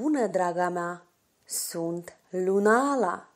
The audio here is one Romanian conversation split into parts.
bună, draga mea! Sunt Lunala!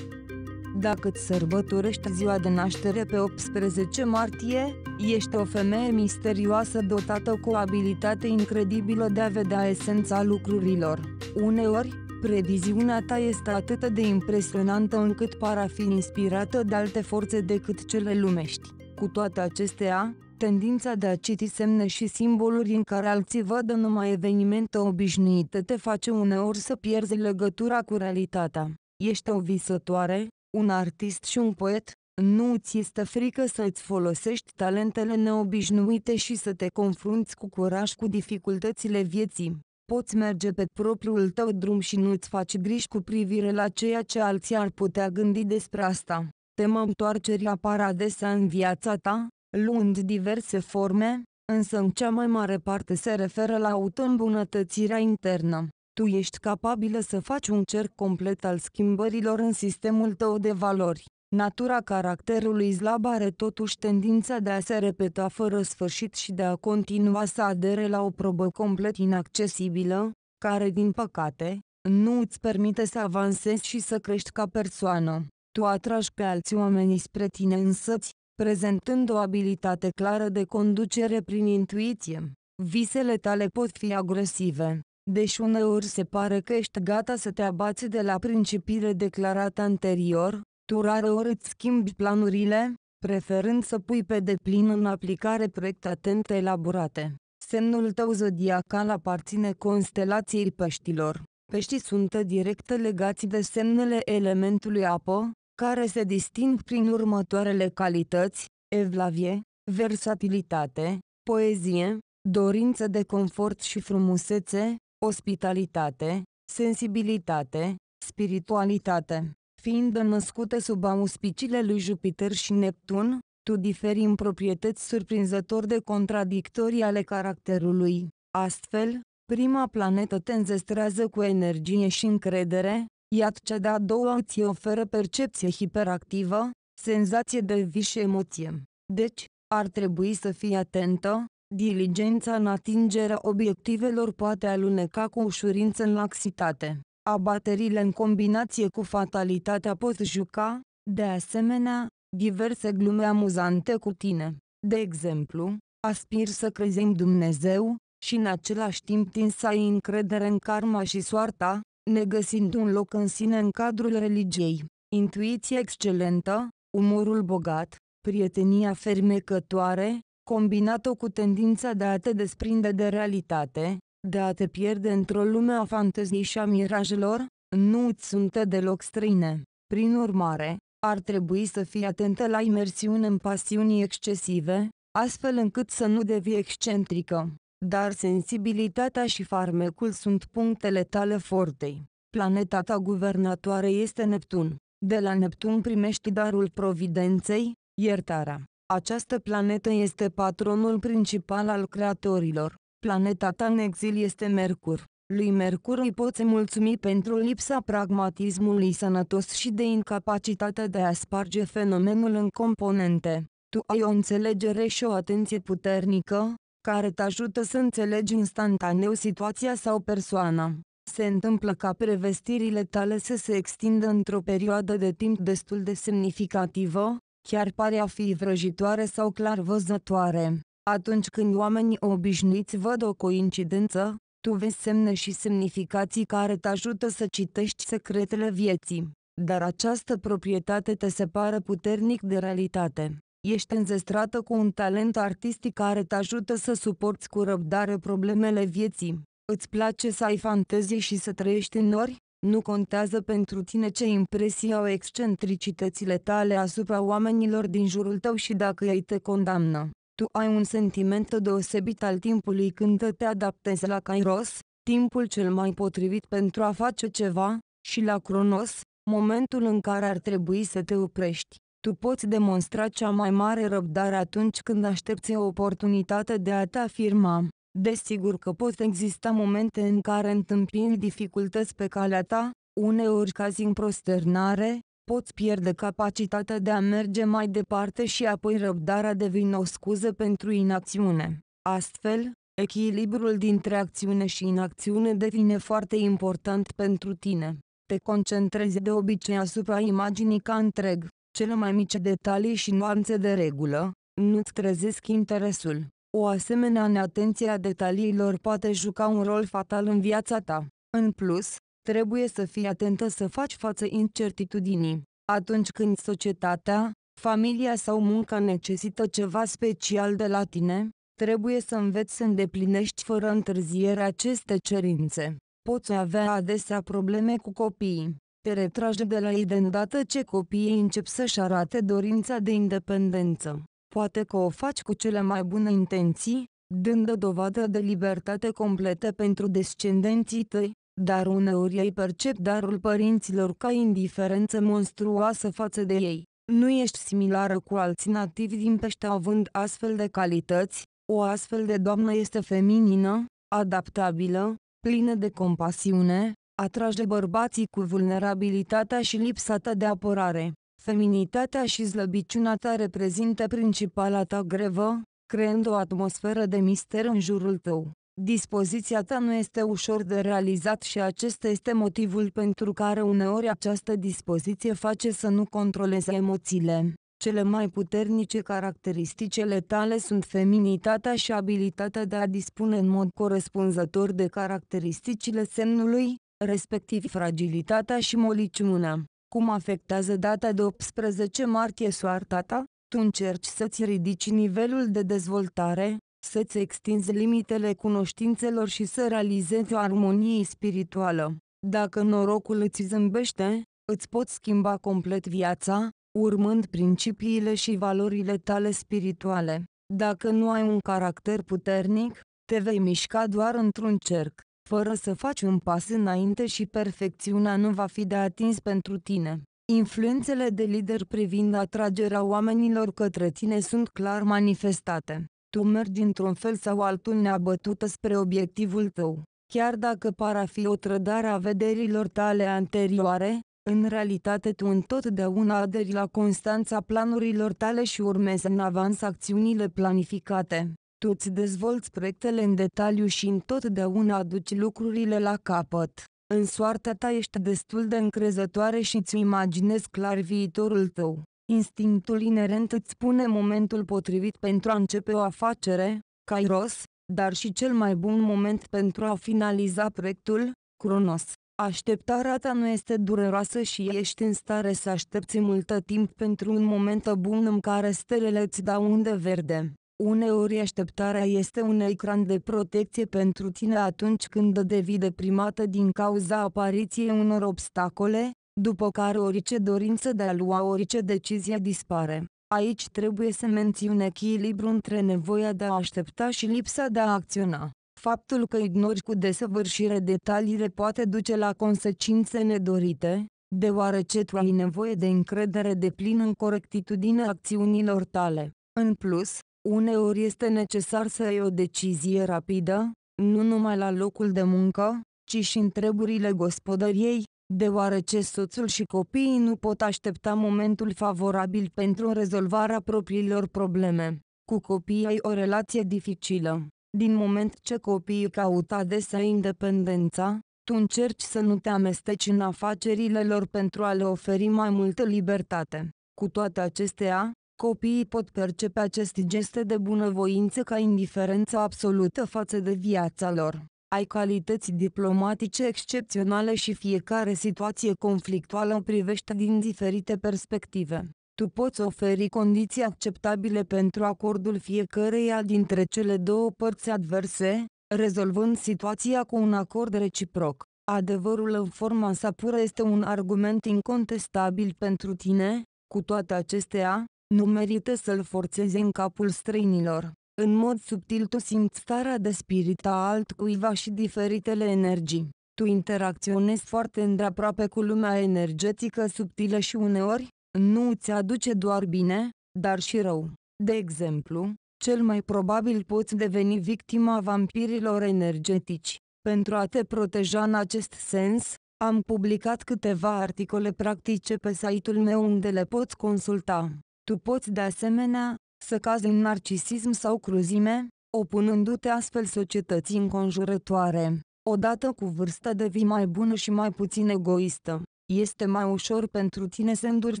Dacă îți sărbătorești ziua de naștere pe 18 martie, ești o femeie misterioasă dotată cu o abilitate incredibilă de a vedea esența lucrurilor. Uneori, Previziunea ta este atât de impresionantă încât par a fi inspirată de alte forțe decât cele lumești. Cu toate acestea, tendința de a citi semne și simboluri în care alții văd numai evenimente obișnuite te face uneori să pierzi legătura cu realitatea. Ești o visătoare, un artist și un poet, nu ți este frică să îți folosești talentele neobișnuite și să te confrunți cu curaj cu dificultățile vieții. Poți merge pe propriul tău drum și nu-ți faci griji cu privire la ceea ce alții ar putea gândi despre asta. Tema întoarcerii apar adesea în viața ta, luând diverse forme, însă în cea mai mare parte se referă la autoîmbunătățirea internă. Tu ești capabilă să faci un cerc complet al schimbărilor în sistemul tău de valori. Natura caracterului slab are totuși tendința de a se repeta fără sfârșit și de a continua să adere la o probă complet inaccesibilă, care, din păcate, nu îți permite să avansezi și să crești ca persoană. Tu atragi pe alți oameni spre tine însăți, prezentând o abilitate clară de conducere prin intuiție. Visele tale pot fi agresive, deși uneori se pare că ești gata să te abați de la principiile declarate anterior, tu rareori îți schimbi planurile, preferând să pui pe deplin în aplicare proiecte atent elaborate. Semnul tău zodiacal aparține constelației peștilor. Peștii sunt direct legați de semnele elementului apă, care se disting prin următoarele calități, evlavie, versatilitate, poezie, dorință de confort și frumusețe, ospitalitate, sensibilitate, spiritualitate. Fiind născute sub auspiciile lui Jupiter și Neptun, tu diferi în proprietăți surprinzător de contradictorii ale caracterului. Astfel, prima planetă te înzestrează cu energie și încredere, iar cea de-a doua îți oferă percepție hiperactivă, senzație de vis și emoție. Deci, ar trebui să fii atentă, diligența în atingerea obiectivelor poate aluneca cu ușurință în laxitate. Abaterile în combinație cu fatalitatea pot juca, de asemenea, diverse glume amuzante cu tine. De exemplu, aspir să crezi în Dumnezeu, și în același timp tin să ai încredere în karma și soarta, negăsind un loc în sine în cadrul religiei, intuiție excelentă, umorul bogat, prietenia fermecătoare, combinată cu tendința de a te desprinde de realitate, de a te pierde într-o lume a fanteziei și a mirajelor, nu îți sunt deloc străine. Prin urmare, ar trebui să fii atentă la imersiune în pasiuni excesive, astfel încât să nu devii excentrică dar sensibilitatea și farmecul sunt punctele tale fortei. Planeta ta guvernatoare este Neptun. De la Neptun primești darul providenței, iertarea. Această planetă este patronul principal al creatorilor. Planeta ta în exil este Mercur. Lui Mercur îi poți mulțumi pentru lipsa pragmatismului sănătos și de incapacitatea de a sparge fenomenul în componente. Tu ai o înțelegere și o atenție puternică, care te ajută să înțelegi instantaneu situația sau persoana. Se întâmplă ca prevestirile tale să se extindă într-o perioadă de timp destul de semnificativă, chiar pare a fi vrăjitoare sau clar văzătoare. Atunci când oamenii obișnuiți văd o coincidență, tu vezi semne și semnificații care te ajută să citești secretele vieții, dar această proprietate te separă puternic de realitate. Ești înzestrată cu un talent artistic care te ajută să suporți cu răbdare problemele vieții. Îți place să ai fantezie și să trăiești în nori? Nu contează pentru tine ce impresie au excentricitățile tale asupra oamenilor din jurul tău și dacă ei te condamnă. Tu ai un sentiment deosebit al timpului când te adaptezi la Kairos, timpul cel mai potrivit pentru a face ceva, și la Cronos, momentul în care ar trebui să te oprești. Tu poți demonstra cea mai mare răbdare atunci când aștepți o oportunitate de a te afirma. Desigur că pot exista momente în care întâmpini dificultăți pe calea ta, uneori cazi în prosternare, poți pierde capacitatea de a merge mai departe și apoi răbdarea devine o scuză pentru inacțiune. Astfel, echilibrul dintre acțiune și inacțiune devine foarte important pentru tine. Te concentrezi de obicei asupra imaginii ca întreg cele mai mici detalii și nuanțe de regulă, nu-ți trezesc interesul. O asemenea neatenție a detaliilor poate juca un rol fatal în viața ta. În plus, trebuie să fii atentă să faci față incertitudinii. Atunci când societatea, familia sau munca necesită ceva special de la tine, trebuie să înveți să îndeplinești fără întârziere aceste cerințe. Poți avea adesea probleme cu copiii te retrage de la ei de îndată ce copiii încep să-și arate dorința de independență. Poate că o faci cu cele mai bune intenții, dând o dovadă de libertate completă pentru descendenții tăi, dar uneori ei percep darul părinților ca indiferență monstruoasă față de ei. Nu ești similară cu alți nativi din pește având astfel de calități, o astfel de doamnă este feminină, adaptabilă, plină de compasiune, atrage bărbații cu vulnerabilitatea și lipsa ta de apărare. Feminitatea și slăbiciunea ta reprezintă principala ta grevă, creând o atmosferă de mister în jurul tău. Dispoziția ta nu este ușor de realizat și acesta este motivul pentru care uneori această dispoziție face să nu controleze emoțiile. Cele mai puternice caracteristicele tale sunt feminitatea și abilitatea de a dispune în mod corespunzător de caracteristicile semnului, respectiv fragilitatea și moliciunea. Cum afectează data de 18 martie soarta ta? Tu încerci să-ți ridici nivelul de dezvoltare, să-ți extinzi limitele cunoștințelor și să realizezi o armonie spirituală. Dacă norocul îți zâmbește, îți poți schimba complet viața, urmând principiile și valorile tale spirituale. Dacă nu ai un caracter puternic, te vei mișca doar într-un cerc fără să faci un pas înainte și perfecțiunea nu va fi de atins pentru tine. Influențele de lider privind atragerea oamenilor către tine sunt clar manifestate. Tu mergi într-un fel sau altul neabătută spre obiectivul tău. Chiar dacă par a fi o trădare a vederilor tale anterioare, în realitate tu întotdeauna aderi la constanța planurilor tale și urmezi în avans acțiunile planificate tu îți dezvolți proiectele în detaliu și întotdeauna aduci lucrurile la capăt. În soarta ta ești destul de încrezătoare și îți imaginezi clar viitorul tău. Instinctul inerent îți spune momentul potrivit pentru a începe o afacere, Kairos, dar și cel mai bun moment pentru a finaliza proiectul, Cronos. Așteptarea ta nu este dureroasă și ești în stare să aștepți multă timp pentru un moment bun în care stelele îți dau unde verde. Uneori așteptarea este un ecran de protecție pentru tine atunci când devii deprimată din cauza apariției unor obstacole, după care orice dorință de a lua orice decizie dispare. Aici trebuie să mențiune echilibru între nevoia de a aștepta și lipsa de a acționa. Faptul că ignori cu desăvârșire detaliile poate duce la consecințe nedorite, deoarece tu ai nevoie de încredere de plin în corectitudinea acțiunilor tale. În plus, Uneori este necesar să ai o decizie rapidă, nu numai la locul de muncă, ci și în treburile gospodăriei, deoarece soțul și copiii nu pot aștepta momentul favorabil pentru rezolvarea propriilor probleme. Cu copiii ai o relație dificilă. Din moment ce copiii caută adesea independența, tu încerci să nu te amesteci în afacerile lor pentru a le oferi mai multă libertate. Cu toate acestea, copiii pot percepe aceste geste de bunăvoință ca indiferență absolută față de viața lor. Ai calități diplomatice excepționale și fiecare situație conflictuală o privește din diferite perspective. Tu poți oferi condiții acceptabile pentru acordul fiecăreia dintre cele două părți adverse, rezolvând situația cu un acord reciproc. Adevărul în forma sa pură este un argument incontestabil pentru tine, cu toate acestea, nu merită să-l forțeze în capul străinilor. În mod subtil tu simți starea de spirit a altcuiva și diferitele energii. Tu interacționezi foarte îndeaproape cu lumea energetică subtilă și uneori, nu îți aduce doar bine, dar și rău. De exemplu, cel mai probabil poți deveni victima vampirilor energetici. Pentru a te proteja în acest sens, am publicat câteva articole practice pe site-ul meu unde le poți consulta. Tu poți de asemenea să cazi în narcisism sau cruzime, opunându-te astfel societății înconjurătoare. Odată cu vârsta devii mai bună și mai puțin egoistă. Este mai ușor pentru tine să înduri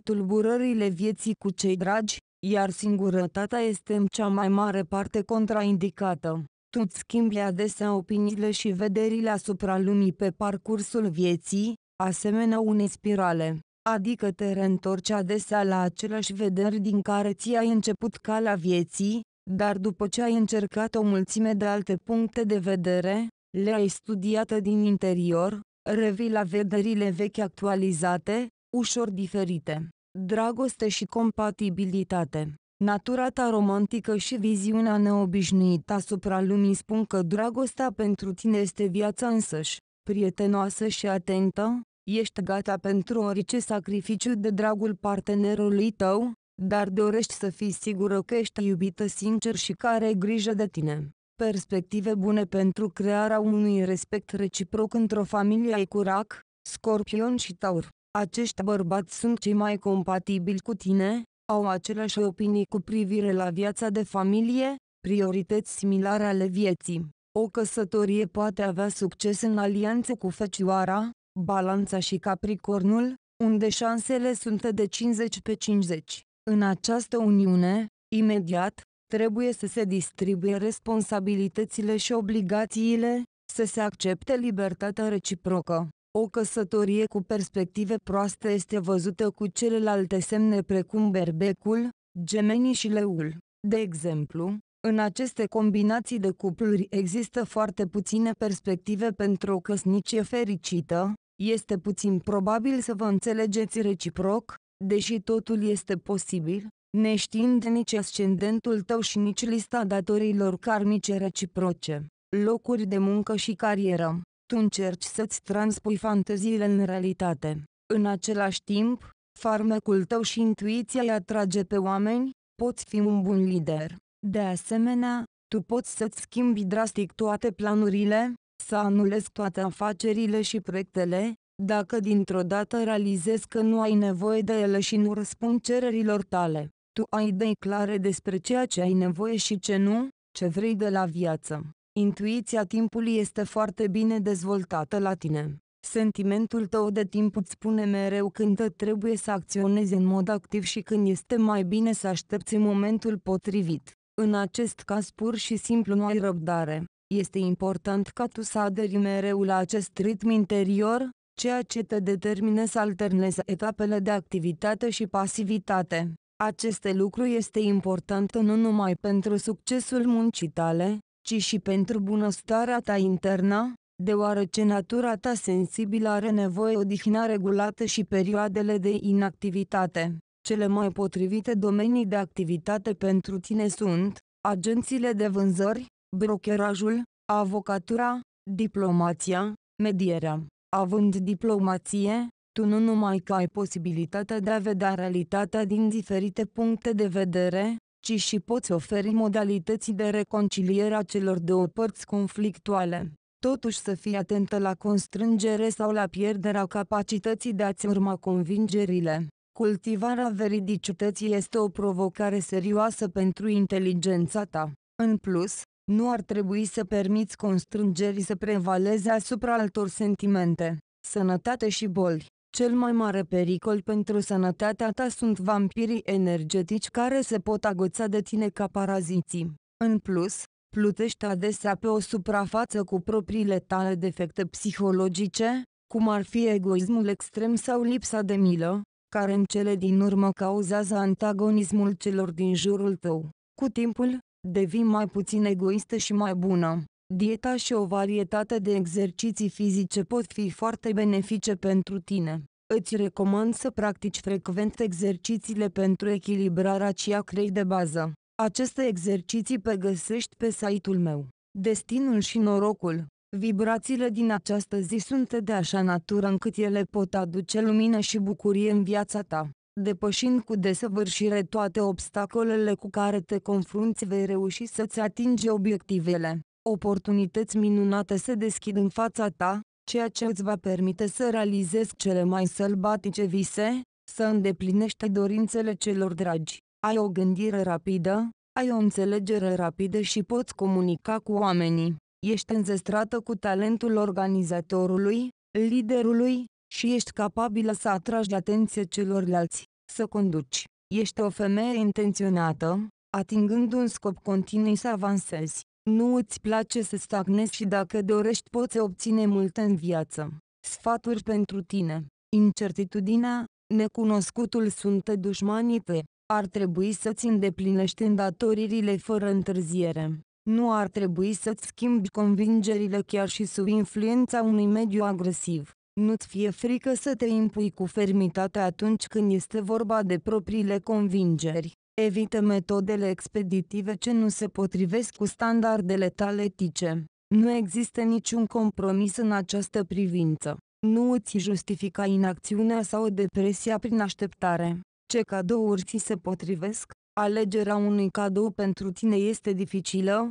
tulburările vieții cu cei dragi, iar singurătatea este în cea mai mare parte contraindicată. Tu îți schimbi adesea opiniile și vederile asupra lumii pe parcursul vieții, asemenea unei spirale adică te reîntorci adesea la aceleași vederi din care ți-ai început calea vieții, dar după ce ai încercat o mulțime de alte puncte de vedere, le-ai studiată din interior, revii la vederile vechi actualizate, ușor diferite. Dragoste și compatibilitate Natura ta romantică și viziunea neobișnuită asupra lumii spun că dragostea pentru tine este viața însăși, prietenoasă și atentă, Ești gata pentru orice sacrificiu de dragul partenerului tău, dar dorești să fii sigură că ești iubită sincer și care are grijă de tine. Perspective bune pentru crearea unui respect reciproc într-o familie ai curac, scorpion și taur. Acești bărbați sunt cei mai compatibili cu tine, au aceleași opinii cu privire la viața de familie, priorități similare ale vieții. O căsătorie poate avea succes în alianță cu fecioara, Balanța și Capricornul, unde șansele sunt de 50 pe 50. În această uniune, imediat, trebuie să se distribuie responsabilitățile și obligațiile, să se accepte libertatea reciprocă. O căsătorie cu perspective proaste este văzută cu celelalte semne precum berbecul, gemenii și leul. De exemplu, în aceste combinații de cupluri există foarte puține perspective pentru o căsnicie fericită, este puțin probabil să vă înțelegeți reciproc, deși totul este posibil, neștiind nici ascendentul tău și nici lista datorilor karmice reciproce, locuri de muncă și carieră. Tu încerci să-ți transpui fanteziile în realitate. În același timp, farmecul tău și intuiția îi atrage pe oameni, poți fi un bun lider. De asemenea, tu poți să-ți schimbi drastic toate planurile, să anulez toate afacerile și proiectele, dacă dintr-o dată realizez că nu ai nevoie de ele și nu răspund cererilor tale. Tu ai idei clare despre ceea ce ai nevoie și ce nu, ce vrei de la viață. Intuiția timpului este foarte bine dezvoltată la tine. Sentimentul tău de timp îți spune mereu când trebuie să acționezi în mod activ și când este mai bine să aștepți momentul potrivit. În acest caz pur și simplu nu ai răbdare. Este important ca tu să aderi mereu la acest ritm interior, ceea ce te determină să alternezi etapele de activitate și pasivitate. Aceste lucru este important nu numai pentru succesul muncii tale, ci și pentru bunăstarea ta internă, deoarece natura ta sensibilă are nevoie odihna regulată și perioadele de inactivitate. Cele mai potrivite domenii de activitate pentru tine sunt agențiile de vânzări, brokerajul, avocatura, diplomația, medierea. Având diplomație, tu nu numai că ai posibilitatea de a vedea realitatea din diferite puncte de vedere, ci și poți oferi modalități de reconciliere a celor două părți conflictuale. Totuși să fii atentă la constrângere sau la pierderea capacității de a-ți urma convingerile. Cultivarea veridicității este o provocare serioasă pentru inteligența ta. În plus, nu ar trebui să permiți constrângerii să prevaleze asupra altor sentimente, sănătate și boli. Cel mai mare pericol pentru sănătatea ta sunt vampirii energetici care se pot agăța de tine ca paraziții. În plus, plutești adesea pe o suprafață cu propriile tale defecte psihologice, cum ar fi egoismul extrem sau lipsa de milă, care în cele din urmă cauzează antagonismul celor din jurul tău. Cu timpul, devii mai puțin egoistă și mai bună. Dieta și o varietate de exerciții fizice pot fi foarte benefice pentru tine. Îți recomand să practici frecvent exercițiile pentru echilibrarea ciacrei de bază. Aceste exerciții pe găsești pe site-ul meu. Destinul și norocul Vibrațiile din această zi sunt de așa natură încât ele pot aduce lumină și bucurie în viața ta. Depășind cu desăvârșire toate obstacolele cu care te confrunți vei reuși să-ți atingi obiectivele. Oportunități minunate se deschid în fața ta, ceea ce îți va permite să realizezi cele mai sălbatice vise, să îndeplinești dorințele celor dragi. Ai o gândire rapidă, ai o înțelegere rapidă și poți comunica cu oamenii. Ești înzestrată cu talentul organizatorului, liderului, și ești capabilă să atragi atenția celorlalți, să conduci. Ești o femeie intenționată, atingând un scop continui să avansezi. Nu îți place să stagnezi și dacă dorești poți obține multe în viață. Sfaturi pentru tine. Incertitudinea, necunoscutul sunt dușmanii tăi. Ar trebui să-ți îndeplinești îndatoririle fără întârziere. Nu ar trebui să-ți schimbi convingerile chiar și sub influența unui mediu agresiv. Nu-ți fie frică să te impui cu fermitate atunci când este vorba de propriile convingeri. Evită metodele expeditive ce nu se potrivesc cu standardele tale etice. Nu există niciun compromis în această privință. Nu îți justifica inacțiunea sau depresia prin așteptare. Ce cadouri ți se potrivesc? Alegerea unui cadou pentru tine este dificilă,